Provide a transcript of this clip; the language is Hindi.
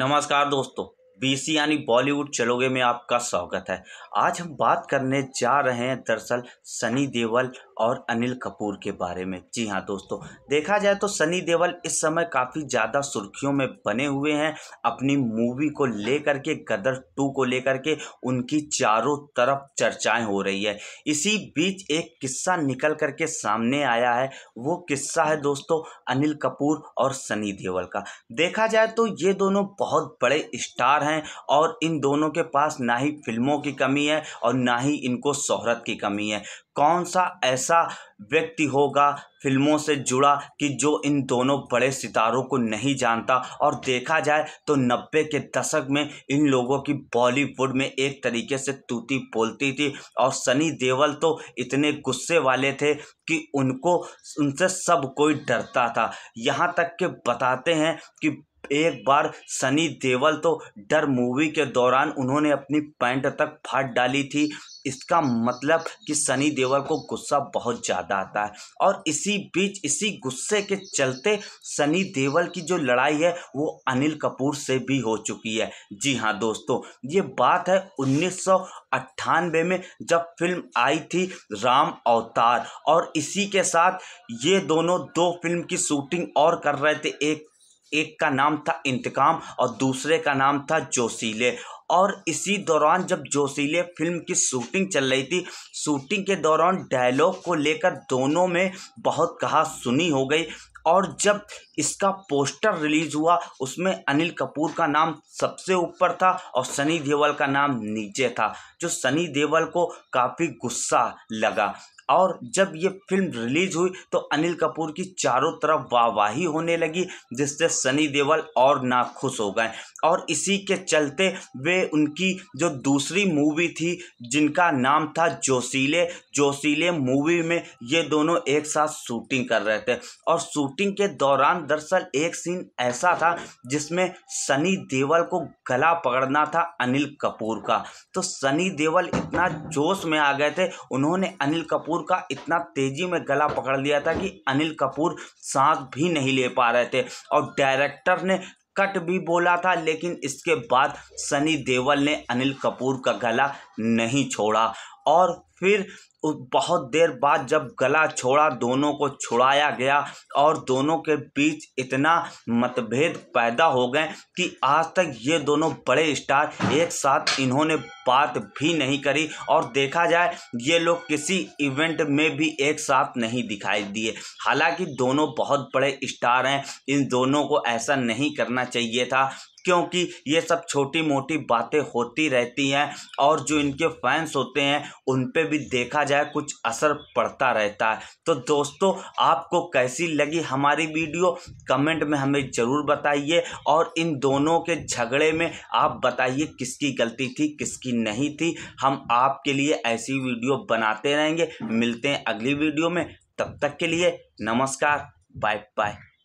नमस्कार दोस्तों बीसी यानी बॉलीवुड चलोगे में आपका स्वागत है आज हम बात करने जा रहे हैं दरअसल सनी देवल और अनिल कपूर के बारे में जी हाँ दोस्तों देखा जाए तो सनी देवल इस समय काफ़ी ज़्यादा सुर्खियों में बने हुए हैं अपनी मूवी को लेकर के गदर टू को लेकर के उनकी चारों तरफ चर्चाएं हो रही है इसी बीच एक किस्सा निकल करके सामने आया है वो किस्सा है दोस्तों अनिल कपूर और सनी देवल का देखा जाए तो ये दोनों बहुत बड़े स्टार हैं और इन दोनों के पास ना ही फिल्मों की कमी है और ना ही इनको शोहरत की कमी है कौन सा ऐसा व्यक्ति होगा फिल्मों से जुड़ा कि जो इन दोनों बड़े सितारों को नहीं जानता और देखा जाए तो नब्बे के दशक में इन लोगों की बॉलीवुड में एक तरीके से तूती बोलती थी और सनी देवल तो इतने गुस्से वाले थे कि उनको उनसे सब कोई डरता था यहाँ तक कि बताते हैं कि एक बार सनी देवल तो डर मूवी के दौरान उन्होंने अपनी पैंट तक फाट डाली थी इसका मतलब कि सनी देवल को गुस्सा बहुत ज़्यादा आता है और इसी बीच इसी गुस्से के चलते सनी देवल की जो लड़ाई है वो अनिल कपूर से भी हो चुकी है जी हाँ दोस्तों ये बात है उन्नीस में जब फिल्म आई थी राम अवतार और इसी के साथ ये दोनों दो फिल्म की शूटिंग और कर रहे थे एक एक का नाम था इंतकाम और दूसरे का नाम था जोशीले और इसी दौरान जब जोशीले फिल्म की शूटिंग चल रही थी शूटिंग के दौरान डायलॉग को लेकर दोनों में बहुत कहा सुनी हो गई और जब इसका पोस्टर रिलीज हुआ उसमें अनिल कपूर का नाम सबसे ऊपर था और सनी देवल का नाम नीचे था जो सनी देवल को काफ़ी गुस्सा लगा और जब ये फिल्म रिलीज हुई तो अनिल कपूर की चारों तरफ वाहवाही होने लगी जिससे सनी देवल और ना खुश हो गए और इसी के चलते वे उनकी जो दूसरी मूवी थी जिनका नाम था जोशीले जोशीले मूवी में ये दोनों एक साथ शूटिंग कर रहे थे और शूटिंग के दौरान दरअसल एक सीन ऐसा था जिसमें सनी देवल को गला पकड़ना था अनिल कपूर का तो सनी देवल इतना जोश में आ गए थे उन्होंने अनिल कपूर का इतना तेज़ी में गला पकड़ लिया था कि अनिल कपूर सांस भी नहीं ले पा रहे थे और डायरेक्टर ने कट भी बोला था लेकिन इसके बाद सनी देवल ने अनिल कपूर का गला नहीं छोड़ा और फिर बहुत देर बाद जब गला छोड़ा दोनों को छुड़ाया गया और दोनों के बीच इतना मतभेद पैदा हो गए कि आज तक ये दोनों बड़े स्टार एक साथ इन्होंने बात भी नहीं करी और देखा जाए ये लोग किसी इवेंट में भी एक साथ नहीं दिखाई दिए हालांकि दोनों बहुत बड़े स्टार हैं इन दोनों को ऐसा नहीं करना चाहिए था क्योंकि ये सब छोटी मोटी बातें होती रहती हैं और जो इनके फैंस होते हैं उन पर भी देखा जाए कुछ असर पड़ता रहता है तो दोस्तों आपको कैसी लगी हमारी वीडियो कमेंट में हमें ज़रूर बताइए और इन दोनों के झगड़े में आप बताइए किसकी गलती थी किसकी नहीं थी हम आपके लिए ऐसी वीडियो बनाते रहेंगे मिलते हैं अगली वीडियो में तब तक के लिए नमस्कार बाय बाय